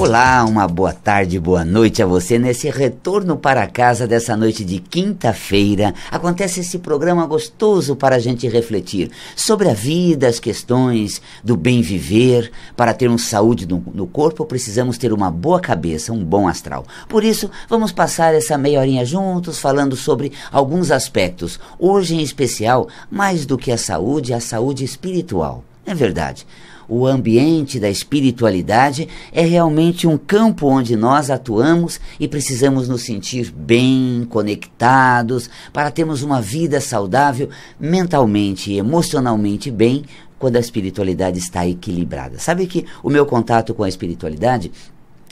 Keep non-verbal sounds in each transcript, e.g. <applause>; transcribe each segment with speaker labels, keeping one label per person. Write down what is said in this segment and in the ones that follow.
Speaker 1: Olá, uma boa tarde, boa noite a você nesse retorno para casa dessa noite de quinta-feira. Acontece esse programa gostoso para a gente refletir sobre a vida, as questões do bem viver. Para termos saúde no, no corpo, precisamos ter uma boa cabeça, um bom astral. Por isso, vamos passar essa meia horinha juntos falando sobre alguns aspectos. Hoje, em especial, mais do que a saúde, a saúde espiritual. É verdade o ambiente da espiritualidade é realmente um campo onde nós atuamos e precisamos nos sentir bem conectados para termos uma vida saudável mentalmente e emocionalmente bem quando a espiritualidade está equilibrada. Sabe que o meu contato com a espiritualidade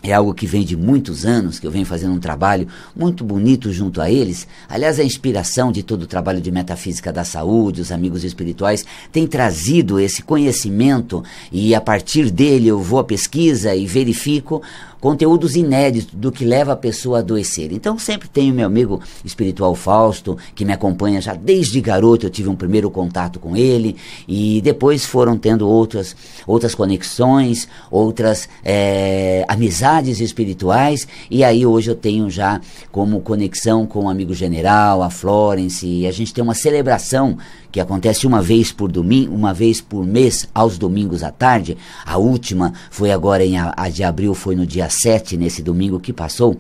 Speaker 1: é algo que vem de muitos anos, que eu venho fazendo um trabalho muito bonito junto a eles. Aliás, a inspiração de todo o trabalho de metafísica da saúde, os amigos espirituais, tem trazido esse conhecimento e a partir dele eu vou à pesquisa e verifico conteúdos inéditos do que leva a pessoa a adoecer. Então sempre tenho meu amigo espiritual Fausto, que me acompanha já desde garoto, eu tive um primeiro contato com ele, e depois foram tendo outras, outras conexões, outras é, amizades espirituais, e aí hoje eu tenho já como conexão com o amigo general, a Florence, e a gente tem uma celebração que acontece uma vez por domingo, uma vez por mês, aos domingos à tarde. A última foi agora em a, a de abril, foi no dia 7, nesse domingo que passou.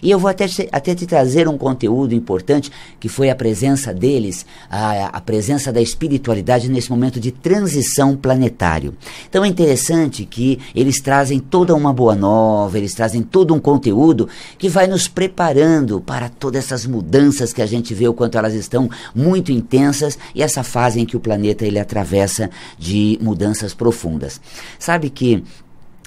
Speaker 1: E eu vou até, até te trazer um conteúdo importante que foi a presença deles, a, a presença da espiritualidade nesse momento de transição planetário. Então é interessante que eles trazem toda uma boa nova, eles trazem todo um conteúdo que vai nos preparando para todas essas mudanças que a gente vê o quanto elas estão muito intensas e essa nessa fase em que o planeta ele atravessa de mudanças profundas. Sabe que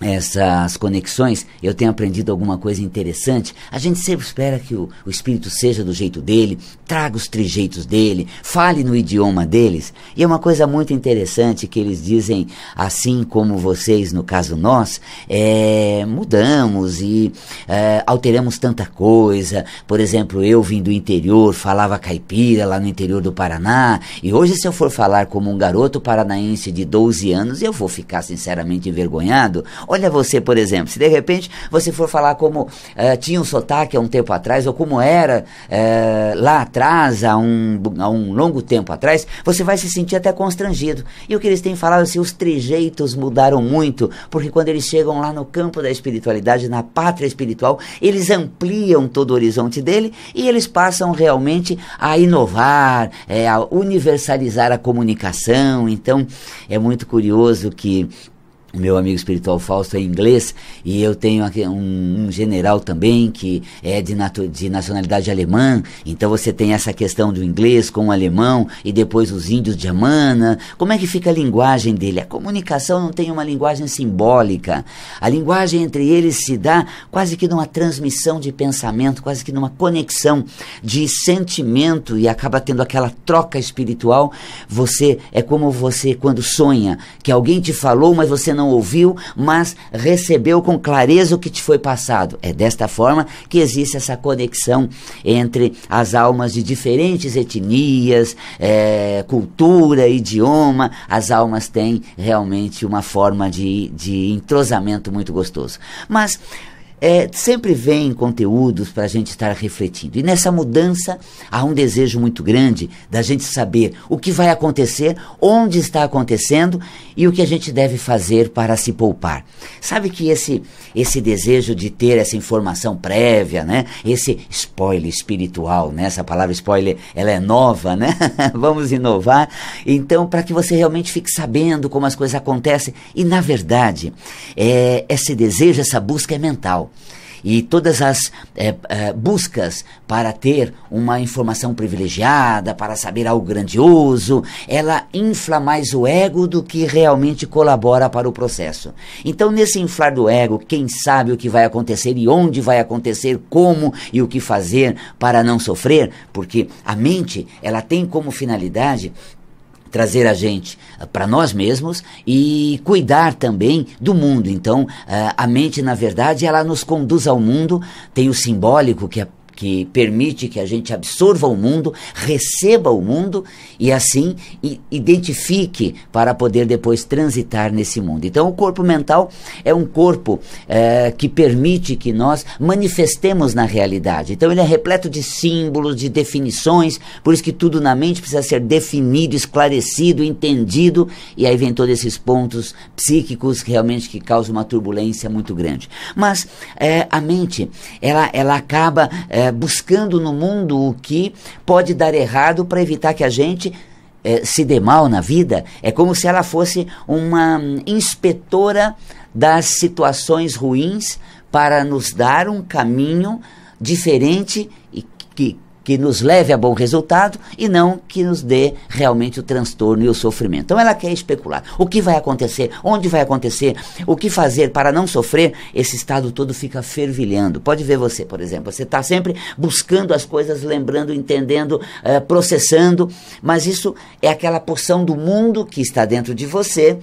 Speaker 1: essas conexões, eu tenho aprendido alguma coisa interessante. A gente sempre espera que o, o espírito seja do jeito dele, traga os trejeitos dele, fale no idioma deles. E é uma coisa muito interessante que eles dizem, assim como vocês, no caso nós, é, mudamos e é, alteramos tanta coisa. Por exemplo, eu vim do interior, falava caipira lá no interior do Paraná, e hoje, se eu for falar como um garoto paranaense de 12 anos, eu vou ficar sinceramente envergonhado Olha você, por exemplo, se de repente você for falar como uh, tinha um sotaque há um tempo atrás, ou como era uh, lá atrás, há um, há um longo tempo atrás, você vai se sentir até constrangido. E o que eles têm falado é assim, os trejeitos mudaram muito, porque quando eles chegam lá no campo da espiritualidade, na pátria espiritual, eles ampliam todo o horizonte dele e eles passam realmente a inovar, é, a universalizar a comunicação. Então, é muito curioso que meu amigo espiritual Fausto é inglês e eu tenho aqui um, um general também que é de, de, nacionalidade alemã. Então você tem essa questão do inglês com o alemão e depois os índios de Amana. Como é que fica a linguagem dele? A comunicação não tem uma linguagem simbólica. A linguagem entre eles se dá quase que numa transmissão de pensamento, quase que numa conexão de sentimento e acaba tendo aquela troca espiritual. Você é como você quando sonha que alguém te falou, mas você não não ouviu, mas recebeu com clareza o que te foi passado. É desta forma que existe essa conexão entre as almas de diferentes etnias, é, cultura, idioma. As almas têm realmente uma forma de, de entrosamento muito gostoso. Mas é, sempre vem conteúdos para a gente estar refletindo. E nessa mudança há um desejo muito grande da gente saber o que vai acontecer, onde está acontecendo e o que a gente deve fazer para se poupar. Sabe que esse, esse desejo de ter essa informação prévia, né? Esse spoiler espiritual, né? Essa palavra spoiler, ela é nova, né? <laughs> Vamos inovar. Então, para que você realmente fique sabendo como as coisas acontecem. E, na verdade, é, esse desejo, essa busca é mental e todas as é, é, buscas para ter uma informação privilegiada, para saber algo grandioso, ela infla mais o ego do que realmente colabora para o processo. Então, nesse inflar do ego, quem sabe o que vai acontecer e onde vai acontecer, como e o que fazer para não sofrer, porque a mente ela tem como finalidade trazer a gente eh, para nós mesmos e cuidar também do mundo. Então, eh, a mente, na verdade, ela nos conduz ao mundo, tem o simbólico que é que permite que a gente absorva o mundo, receba o mundo e assim identifique para poder depois transitar nesse mundo. Então, o corpo mental é um corpo é, que permite que nós manifestemos na realidade. Então, ele é repleto de símbolos, de definições, por isso que tudo na mente precisa ser definido, esclarecido, entendido, e aí vem todos esses pontos psíquicos realmente que causam uma turbulência muito grande. Mas é, a mente, ela, ela acaba. É, é, buscando no mundo o que pode dar errado para evitar que a gente é, se dê mal na vida. É como se ela fosse uma hum, inspetora das situações ruins para nos dar um caminho diferente e que, que nos leve a bom resultado e não que nos dê realmente o transtorno e o sofrimento. Então ela quer especular. O que vai acontecer? Onde vai acontecer? O que fazer para não sofrer? Esse estado todo fica fervilhando. Pode ver você, por exemplo. Você está sempre buscando as coisas, lembrando, entendendo, eh, processando, mas isso é aquela porção do mundo que está dentro de você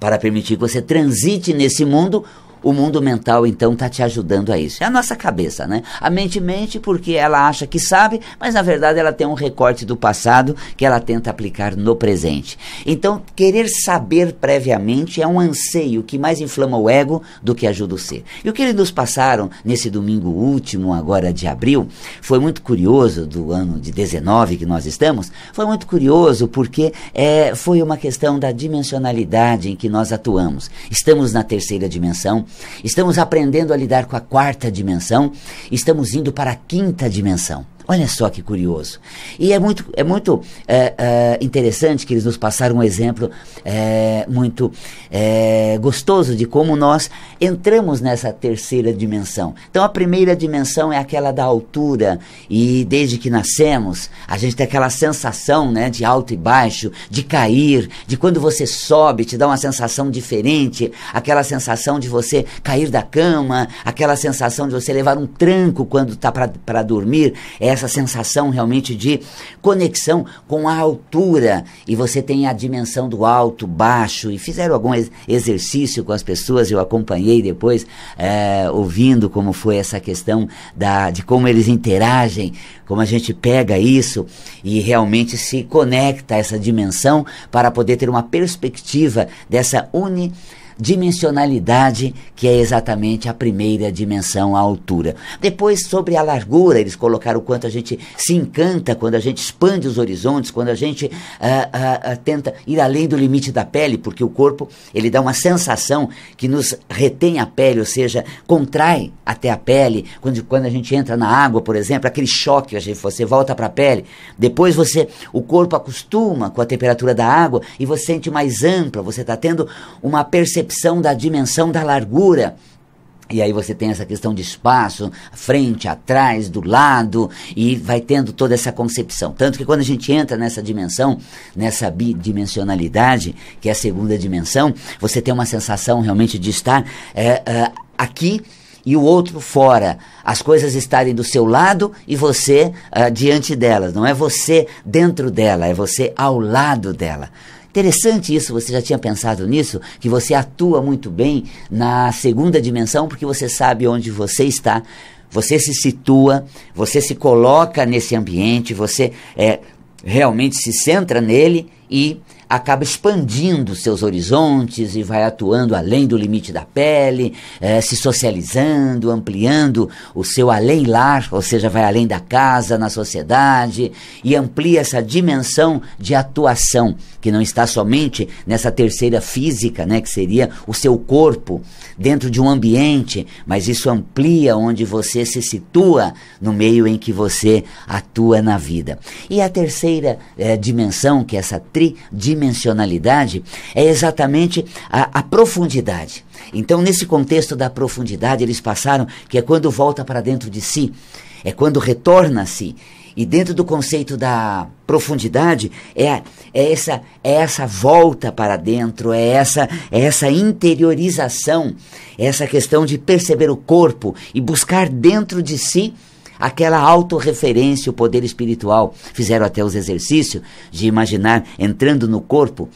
Speaker 1: para permitir que você transite nesse mundo o mundo mental, então, está te ajudando a isso. É a nossa cabeça, né? A mente mente porque ela acha que sabe, mas na verdade ela tem um recorte do passado que ela tenta aplicar no presente. Então, querer saber previamente é um anseio que mais inflama o ego do que ajuda o ser. E o que eles nos passaram nesse domingo último, agora de abril, foi muito curioso, do ano de 19 que nós estamos, foi muito curioso porque é, foi uma questão da dimensionalidade em que nós atuamos. Estamos na terceira dimensão, estamos aprendendo a lidar com a quarta dimensão, estamos indo para a quinta dimensão. Olha só que curioso. E é muito, é muito é, é, interessante que eles nos passaram um exemplo é, muito é, gostoso de como nós entramos nessa terceira dimensão. Então, a primeira dimensão é aquela da altura, e desde que nascemos, a gente tem aquela sensação né, de alto e baixo, de cair, de quando você sobe, te dá uma sensação diferente, aquela sensação de você cair da cama, aquela sensação de você levar um tranco quando está para dormir. É essa sensação realmente de conexão com a altura e você tem a dimensão do alto, baixo e fizeram algum ex exercício com as pessoas. Eu acompanhei depois é, ouvindo como foi essa questão da, de como eles interagem, como a gente pega isso e realmente se conecta a essa dimensão para poder ter uma perspectiva dessa uni dimensionalidade, que é exatamente a primeira dimensão, a altura. Depois, sobre a largura, eles colocaram o quanto a gente se encanta quando a gente expande os horizontes, quando a gente ah, ah, ah, tenta ir além do limite da pele, porque o corpo ele dá uma sensação que nos retém a pele, ou seja, contrai até a pele. Quando, quando a gente entra na água, por exemplo, aquele choque, a gente, você volta para a pele. Depois você, o corpo acostuma com a temperatura da água e você sente mais ampla, você está tendo uma percepção percepção da dimensão da largura. E aí você tem essa questão de espaço, frente, atrás, do lado, e vai tendo toda essa concepção. Tanto que quando a gente entra nessa dimensão, nessa bidimensionalidade, que é a segunda dimensão, você tem uma sensação realmente de estar é, é, aqui e o outro fora. As coisas estarem do seu lado e você eh, diante delas. Não é você dentro dela, é você ao lado dela. Interessante isso, você já tinha pensado nisso? Que você atua muito bem na segunda dimensão porque você sabe onde você está. Você se situa, você se coloca nesse ambiente, você é, realmente se centra nele e acaba expandindo seus horizontes e vai atuando além do limite da pele, é, se socializando, ampliando o seu além lar, ou seja, vai além da casa, na sociedade, e amplia essa dimensão de atuação, que não está somente nessa terceira física, né, que seria o seu corpo, dentro de um ambiente, mas isso amplia onde você se situa no meio em que você atua na vida. E a terceira é, dimensão, que é essa tridimensão, dimensionalidade é exatamente a, a profundidade. Então, nesse contexto da profundidade, eles passaram que é quando volta para dentro de si, é quando retorna a si. E dentro do conceito da profundidade é, é, essa, é essa volta para dentro, é essa, é essa interiorização, é essa questão de perceber o corpo e buscar dentro de si aquela autorreferência, o poder espiritual. Fizeram até os exercícios de imaginar entrando no corpo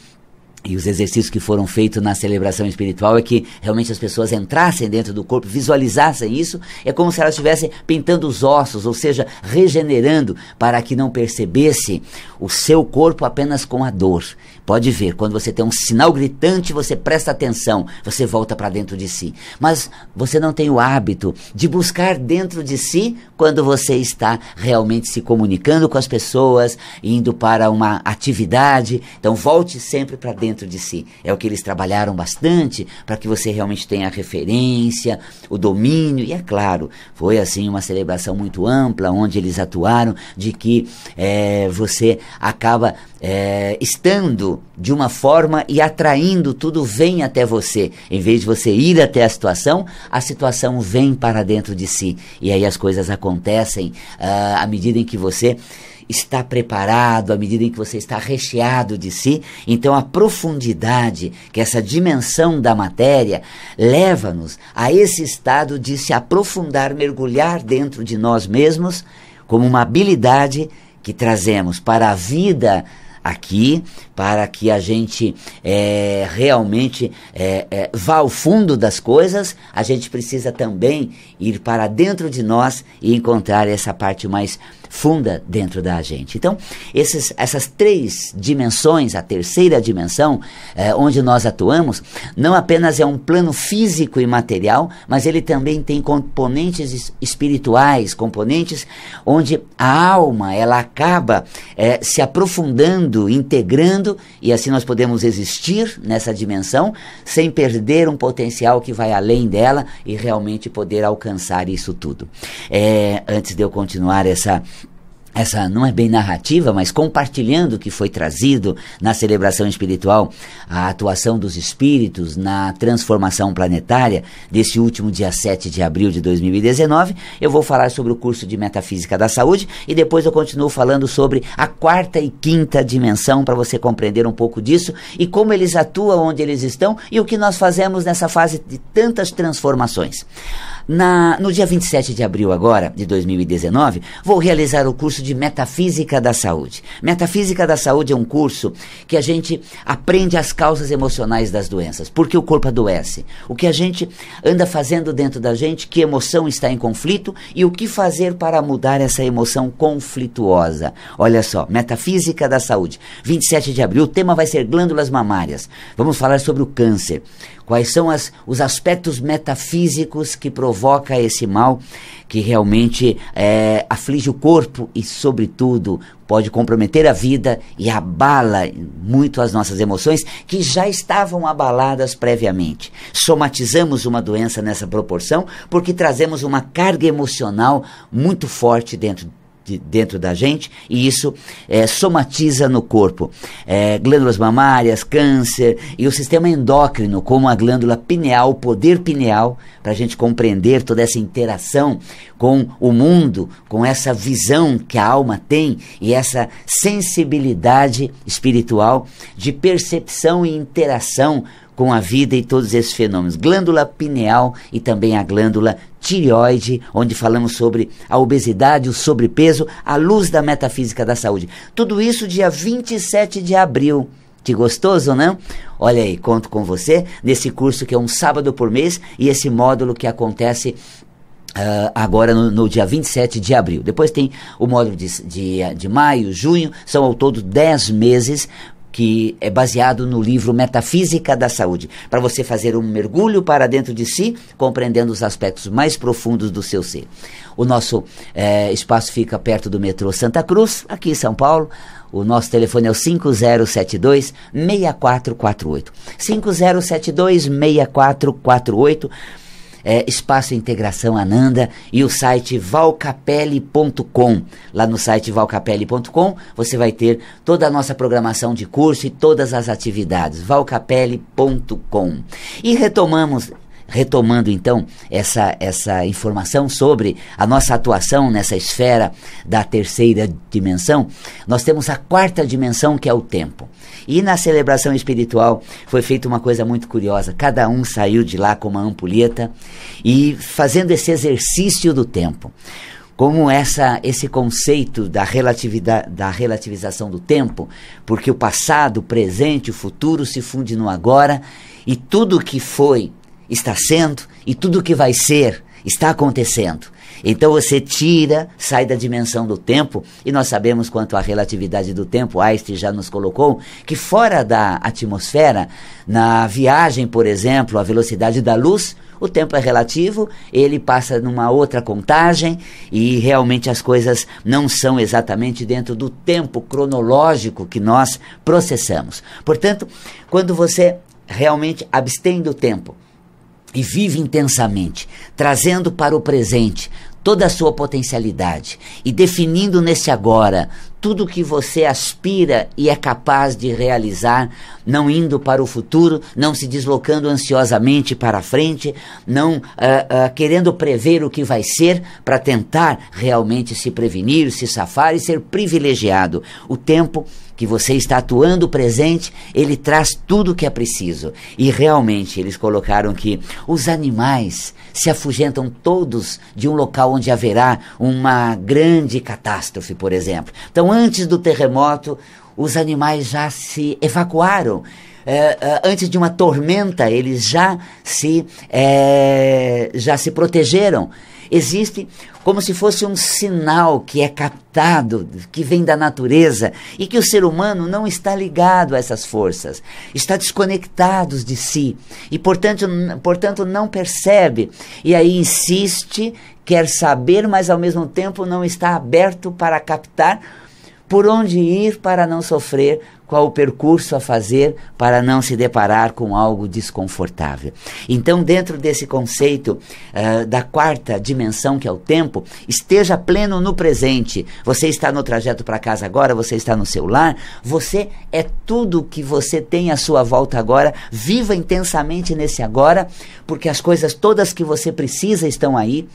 Speaker 1: e os exercícios que foram feitos na celebração espiritual é que realmente as pessoas entrassem dentro do corpo, visualizassem isso, é como se elas estivessem pintando os ossos, ou seja, regenerando, para que não percebesse o seu corpo apenas com a dor, Pode ver, quando você tem um sinal gritante, você presta atenção, você volta para dentro de si. Mas você não tem o hábito de buscar dentro de si quando você está realmente se comunicando com as pessoas, indo para uma atividade. Então volte sempre para dentro de si. É o que eles trabalharam bastante para que você realmente tenha a referência, o domínio. E é claro, foi assim uma celebração muito ampla, onde eles atuaram, de que é, você acaba é, estando de uma forma e atraindo tudo vem até você. Em vez de você ir até a situação, a situação vem para dentro de si. E aí as coisas acontecem uh, à medida em que você está preparado, à medida em que você está recheado de si. Então, a profundidade que essa dimensão da matéria leva-nos a esse estado de se aprofundar, mergulhar dentro de nós mesmos, como uma habilidade que trazemos para a vida aqui para que a gente é, realmente é, é, vá ao fundo das coisas, a gente precisa também ir para dentro de nós e encontrar essa parte mais funda dentro da gente. Então, esses, essas três dimensões, a terceira dimensão, é, onde nós atuamos, não apenas é um plano físico e material, mas ele também tem componentes espirituais, componentes onde a alma ela acaba é, se aprofundando, integrando, e assim nós podemos existir nessa dimensão sem perder um potencial que vai além dela e realmente poder alcançar isso tudo. É, antes de eu continuar essa essa não é bem narrativa, mas compartilhando o que foi trazido na celebração espiritual, a atuação dos espíritos na transformação planetária desse último dia 7 de abril de 2019. Eu vou falar sobre o curso de Metafísica da Saúde e depois eu continuo falando sobre a quarta e quinta dimensão para você compreender um pouco disso e como eles atuam onde eles estão e o que nós fazemos nessa fase de tantas transformações. Na, no dia 27 de abril agora, de 2019, vou realizar o curso de Metafísica da Saúde. Metafísica da Saúde é um curso que a gente aprende as causas emocionais das doenças. Por que o corpo adoece? O que a gente anda fazendo dentro da gente, que emoção está em conflito e o que fazer para mudar essa emoção conflituosa. Olha só, Metafísica da Saúde. 27 de abril, o tema vai ser glândulas mamárias. Vamos falar sobre o câncer. Quais são as, os aspectos metafísicos que provocam provoca esse mal que realmente é, aflige o corpo e, sobretudo, pode comprometer a vida e abala muito as nossas emoções que já estavam abaladas previamente. Somatizamos uma doença nessa proporção porque trazemos uma carga emocional muito forte dentro de dentro da gente e isso é, somatiza no corpo. É, glândulas mamárias, câncer e o sistema endócrino, como a glândula pineal, o poder pineal, para a gente compreender toda essa interação com o mundo, com essa visão que a alma tem e essa sensibilidade espiritual de percepção e interação com a vida e todos esses fenômenos. Glândula pineal e também a glândula tireoide, onde falamos sobre a obesidade, o sobrepeso, a luz da metafísica da saúde. Tudo isso dia 27 de abril. Que gostoso, não? Olha aí, conto com você nesse curso que é um sábado por mês e esse módulo que acontece Uh, agora no, no dia 27 de abril. Depois tem o módulo de, de, de maio, junho, são ao todo 10 meses que é baseado no livro Metafísica da Saúde, para você fazer um mergulho para dentro de si, compreendendo os aspectos mais profundos do seu ser. O nosso é, espaço fica perto do metrô Santa Cruz, aqui em São Paulo. O nosso telefone é o 5072 6448. 5072 6448 é, Espaço Integração Ananda e o site valcapelli.com. Lá no site valcapelli.com você vai ter toda a nossa programação de curso e todas as atividades. valcapelli.com. E retomamos retomando então essa, essa informação sobre a nossa atuação nessa esfera da terceira dimensão, nós temos a quarta dimensão que é o tempo. E na celebração espiritual foi feita uma coisa muito curiosa: cada um saiu de lá com uma ampulheta e fazendo esse exercício do tempo como essa, esse conceito da, relatividade, da relativização do tempo, porque o passado, o presente, o futuro se fundem no agora e tudo que foi está sendo e tudo o que vai ser está acontecendo. Então você tira, sai da dimensão do tempo, e nós sabemos quanto à relatividade do tempo, Einstein já nos colocou, que fora da atmosfera, na viagem, por exemplo, a velocidade da luz, o tempo é relativo, ele passa numa outra contagem e realmente as coisas não são exatamente dentro do tempo cronológico que nós processamos. Portanto, quando você realmente abstém do tempo, e vive intensamente, trazendo para o presente toda a sua potencialidade e definindo nesse agora tudo o que você aspira e é capaz de realizar, não indo para o futuro, não se deslocando ansiosamente para a frente, não uh, uh, querendo prever o que vai ser para tentar realmente se prevenir, se safar e ser privilegiado. O tempo que você está atuando presente, ele traz tudo o que é preciso. E realmente eles colocaram que os animais se afugentam todos de um local onde haverá uma grande catástrofe, por exemplo. Então, antes do terremoto, os animais já se evacuaram é, é, antes de uma tormenta, eles já se, é, já se protegeram. Existe como se fosse um sinal que é captado, que vem da natureza e que o ser humano não está ligado a essas forças, está desconectado de si e, portanto, portanto não percebe e aí insiste, quer saber, mas ao mesmo tempo não está aberto para captar por onde ir para não sofrer, qual o percurso a fazer para não se deparar com algo desconfortável. Então, dentro desse conceito uh, da quarta dimensão, que é o tempo, esteja pleno no presente. Você está no trajeto para casa agora, você está no seu lar, você é tudo que você tem à sua volta agora. Viva intensamente nesse agora, porque as coisas todas que você precisa estão aí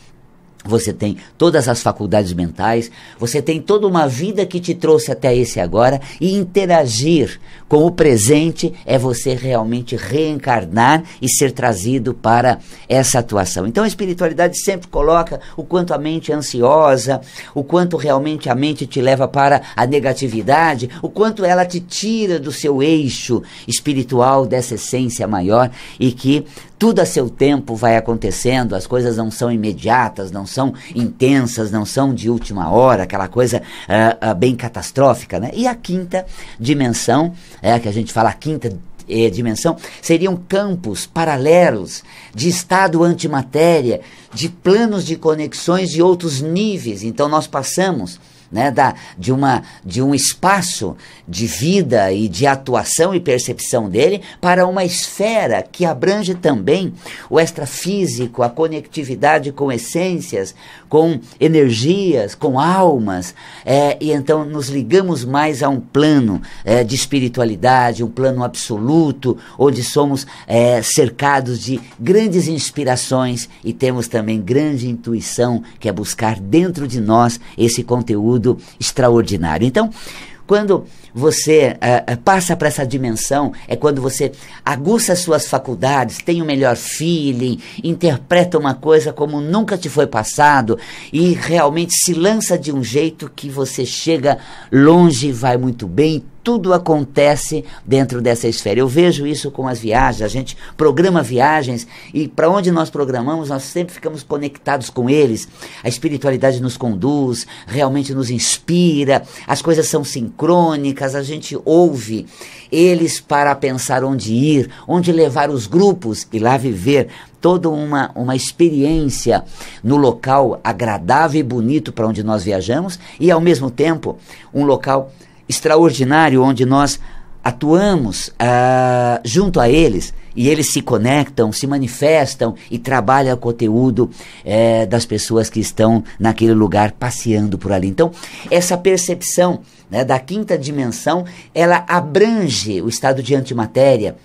Speaker 1: você tem todas as faculdades mentais, você tem toda uma vida que te trouxe até esse agora e interagir com o presente é você realmente reencarnar e ser trazido para essa atuação. Então a espiritualidade sempre coloca o quanto a mente é ansiosa, o quanto realmente a mente te leva para a negatividade, o quanto ela te tira do seu eixo espiritual dessa essência maior e que tudo a seu tempo vai acontecendo, as coisas não são imediatas, não são intensas, não são de última hora, aquela coisa uh, uh, bem catastrófica, né? E a quinta dimensão, é que a gente fala a quinta eh, dimensão, seriam campos paralelos de estado antimatéria, de planos de conexões de outros níveis. Então nós passamos né, da, de, uma, de um espaço de vida e de atuação e percepção dele para uma esfera que abrange também o extrafísico, a conectividade com essências, com energias, com almas, é, e então nos ligamos mais a um plano é, de espiritualidade, um plano absoluto, onde somos é, cercados de grandes inspirações e temos também grande intuição, que é buscar dentro de nós esse conteúdo extraordinário. Então, quando você uh, passa para essa dimensão, é quando você aguça suas faculdades, tem o um melhor feeling, interpreta uma coisa como nunca te foi passado e realmente se lança de um jeito que você chega longe, vai muito bem, tudo acontece dentro dessa esfera. Eu vejo isso com as viagens, a gente programa viagens e para onde nós programamos, nós sempre ficamos conectados com eles. A espiritualidade nos conduz, realmente nos inspira, as coisas são sincrônicas, a gente ouve eles para pensar onde ir, onde levar os grupos e lá viver toda uma, uma experiência no local agradável e bonito para onde nós viajamos e ao mesmo tempo um local extraordinário onde nós atuamos ah, junto a eles e eles se conectam, se manifestam e trabalham o conteúdo eh, das pessoas que estão naquele lugar passeando por ali. Então, essa percepção né, da quinta dimensão, ela abrange o estado de antimatéria,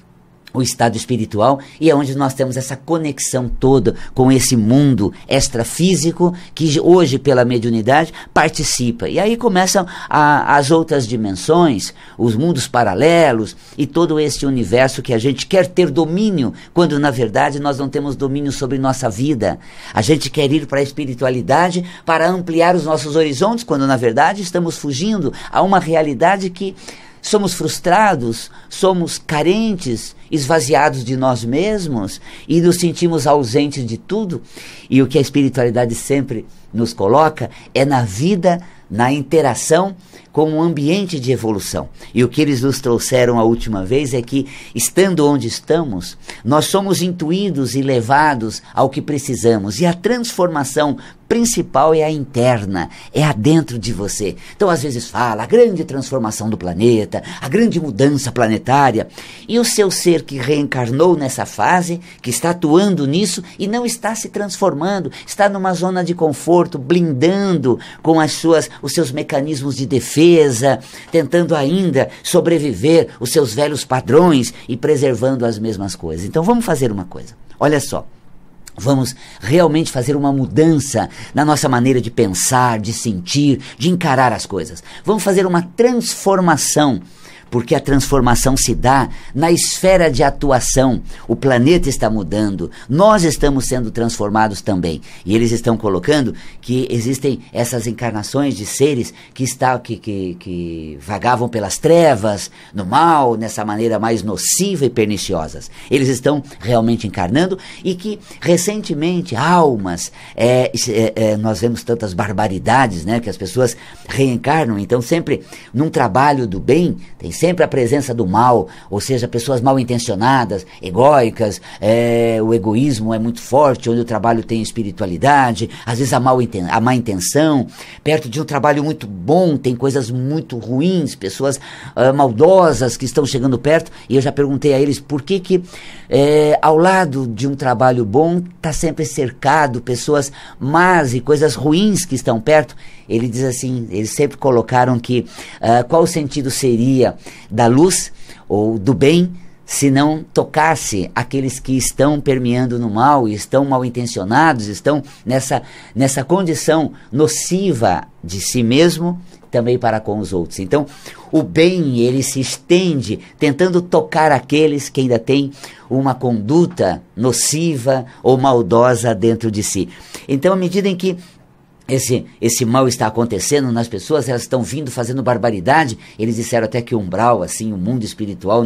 Speaker 1: o estado espiritual e é onde nós temos essa conexão toda com esse mundo extrafísico que hoje pela mediunidade participa. E aí começam a, as outras dimensões, os mundos paralelos e todo esse universo que a gente quer ter domínio, quando na verdade nós não temos domínio sobre nossa vida. A gente quer ir para a espiritualidade para ampliar os nossos horizontes, quando na verdade estamos fugindo a uma realidade que somos frustrados, somos carentes, esvaziados de nós mesmos e nos sentimos ausentes de tudo. E o que a espiritualidade sempre nos coloca é na vida, na interação com o um ambiente de evolução. E o que eles nos trouxeram a última vez é que, estando onde estamos, nós somos intuídos e levados ao que precisamos. E a transformação principal é a interna, é a dentro de você. Então, às vezes, fala a grande transformação do planeta, a grande mudança planetária, e o seu ser que reencarnou nessa fase, que está atuando nisso e não está se transformando, está numa zona de conforto, blindando com as suas, os seus mecanismos de defesa, tentando ainda sobreviver os seus velhos padrões e preservando as mesmas coisas. Então, vamos fazer uma coisa. Olha só. Vamos realmente fazer uma mudança na nossa maneira de pensar, de sentir, de encarar as coisas. Vamos fazer uma transformação porque a transformação se dá na esfera de atuação. O planeta está mudando, nós estamos sendo transformados também. E eles estão colocando que existem essas encarnações de seres que, está, que, que, que vagavam pelas trevas, no mal, nessa maneira mais nociva e perniciosas. Eles estão realmente encarnando e que recentemente almas, é, é, é, nós vemos tantas barbaridades, né, que as pessoas reencarnam. Então sempre num trabalho do bem tem sempre sempre a presença do mal, ou seja, pessoas mal intencionadas, egóicas, é, o egoísmo é muito forte, onde o trabalho tem espiritualidade, às vezes a, mal a má intenção, perto de um trabalho muito bom tem coisas muito ruins, pessoas é, maldosas que estão chegando perto, e eu já perguntei a eles por que que é, ao lado de um trabalho bom está sempre cercado pessoas más e coisas ruins que estão perto, ele diz assim: eles sempre colocaram que uh, qual o sentido seria da luz ou do bem se não tocasse aqueles que estão permeando no mal, estão mal intencionados, estão nessa, nessa condição nociva de si mesmo também para com os outros. Então, o bem ele se estende tentando tocar aqueles que ainda têm uma conduta nociva ou maldosa dentro de si. Então, à medida em que esse, esse mal está acontecendo nas pessoas, elas estão vindo fazendo barbaridade. Eles disseram até que o umbral, assim, o mundo espiritual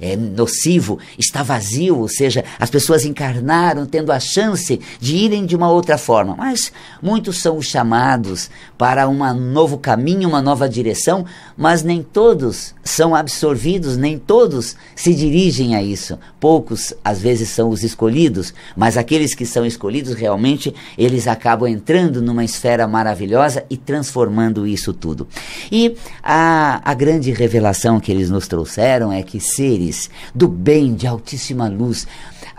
Speaker 1: é, nocivo, está vazio, ou seja, as pessoas encarnaram tendo a chance de irem de uma outra forma. Mas muitos são os chamados para um novo caminho, uma nova direção, mas nem todos são absorvidos, nem todos se dirigem a isso. Poucos, às vezes, são os escolhidos, mas aqueles que são escolhidos realmente, eles acabam entrando numa numa esfera maravilhosa e transformando isso tudo. E a, a grande revelação que eles nos trouxeram é que seres do bem, de altíssima luz,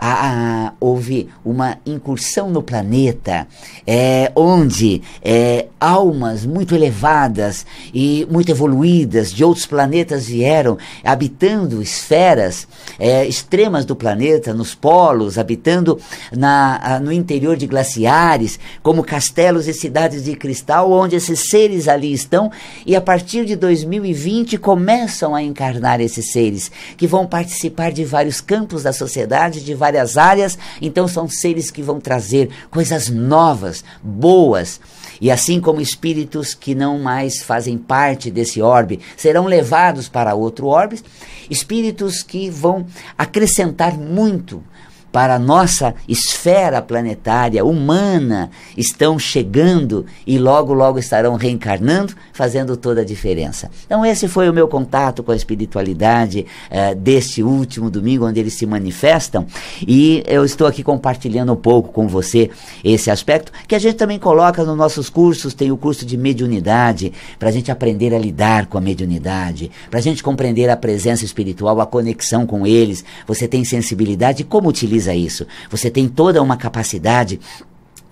Speaker 1: a, ah, a, ah, houve uma incursão no planeta é, onde é, almas muito elevadas e muito evoluídas de outros planetas vieram habitando esferas é, extremas do planeta, nos polos, habitando na, a, ah, no interior de glaciares, como castelos e cidades de cristal, onde esses seres ali estão e a partir de 2020 começam a encarnar esses seres que vão participar de vários campos da sociedade, de vários várias áreas, então são seres que vão trazer coisas novas, boas. E assim como espíritos que não mais fazem parte desse orbe serão levados para outro orbe, espíritos que vão acrescentar muito para a nossa esfera planetária humana estão chegando e logo, logo estarão reencarnando, fazendo toda a diferença. Então, esse foi o meu contato com a espiritualidade eh, deste último domingo, onde eles se manifestam, e eu estou aqui compartilhando um pouco com você esse aspecto que a gente também coloca nos nossos cursos. Tem o curso de mediunidade, para a gente aprender a lidar com a mediunidade, para a gente compreender a presença espiritual, a conexão com eles. Você tem sensibilidade, como utilizar a isso. Você tem toda uma capacidade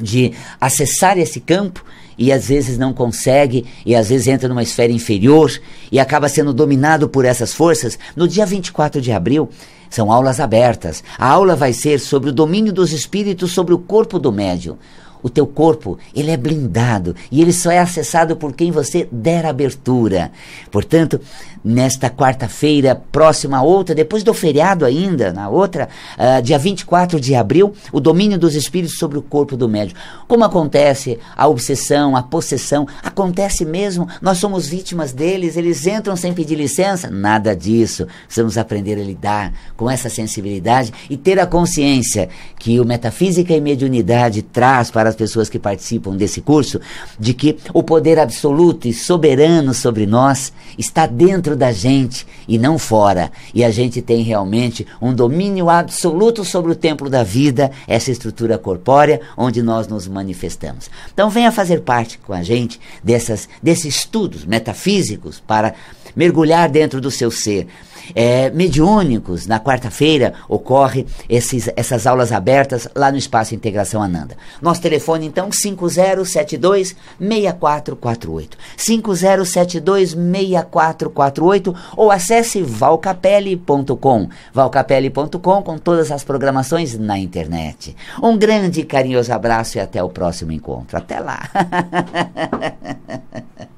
Speaker 1: de acessar esse campo e às vezes não consegue, e às vezes entra numa esfera inferior e acaba sendo dominado por essas forças. No dia 24 de abril, são aulas abertas. A aula vai ser sobre o domínio dos espíritos sobre o corpo do médium. O teu corpo, ele é blindado e ele só é acessado por quem você der abertura. Portanto, nesta quarta-feira, próxima a outra, depois do feriado ainda, na outra, uh, dia 24 de abril, o domínio dos espíritos sobre o corpo do médium. Como acontece a obsessão, a possessão, acontece mesmo, nós somos vítimas deles, eles entram sem pedir licença, nada disso. Precisamos aprender a lidar com essa sensibilidade e ter a consciência que o metafísica e mediunidade traz para as pessoas que participam desse curso de que o poder absoluto e soberano sobre nós está dentro dentro da gente e não fora. E a gente tem realmente um domínio absoluto sobre o templo da vida, essa estrutura corpórea onde nós nos manifestamos. Então venha fazer parte com a gente dessas, desses estudos metafísicos para mergulhar dentro do seu ser é, mediúnicos. Na quarta-feira ocorre esses, essas aulas abertas lá no Espaço Integração Ananda. Nosso telefone então 5072 6448. 5072 6448 ou acesse valcapelli.com. valcapelli.com com todas as programações na internet. Um grande e carinhoso abraço e até o próximo encontro. Até lá. <laughs>